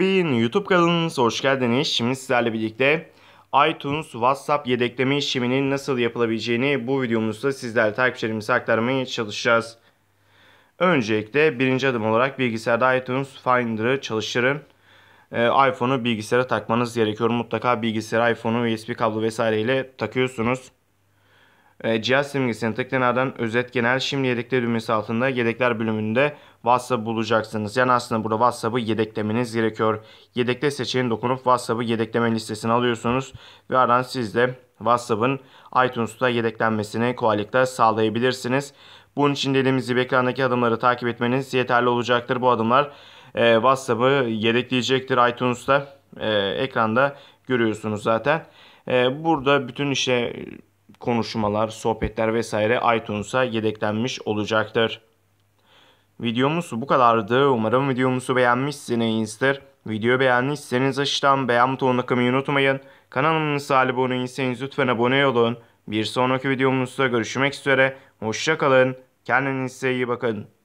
Bin YouTube kanalınıza hoş geldiniz. Şimdi sizlerle birlikte iTunes WhatsApp yedekleme işleminin nasıl yapılabileceğini bu videomuzda sizlerle takipçilerimize aktarmaya çalışacağız. Öncelikle birinci adım olarak bilgisayarda iTunes Finder'ı çalıştırın. E, iPhone'u bilgisayara takmanız gerekiyor. Mutlaka bilgisayara iPhone'u USB kablo vesaireyle takıyorsunuz. E, cihaz simgesini tıklanadan özet genel şimdi yedekler düğmesi altında yedekler bölümünde WhatsApp bulacaksınız. Yani aslında burada WhatsApp'ı yedeklemeniz gerekiyor. Yedekle seçeneğine dokunup WhatsApp'ı yedekleme listesine alıyorsunuz ve aradan siz de WhatsApp'ın iTunes'ta yedeklenmesini kolaylıkla sağlayabilirsiniz. Bunun için dediğimiz gibi ekrandaki adımları takip etmeniz yeterli olacaktır. Bu adımlar e, WhatsApp'ı yedekleyecektir iTunes'ta. E, ekranda görüyorsunuz zaten. E, burada bütün işe konuşmalar, sohbetler vesaire iTunes'a yedeklenmiş olacaktır. Videomuz bu kadardı. Umarım videomuzu beğenmişsinizdir. Video beğendiyseniz aşağıdan beğen butonuna kımayı unutmayın. Kanalımıza abone değilseniz lütfen abone olun. Bir sonraki videomuzda görüşmek üzere. Hoşçakalın. Kendinize iyi bakın.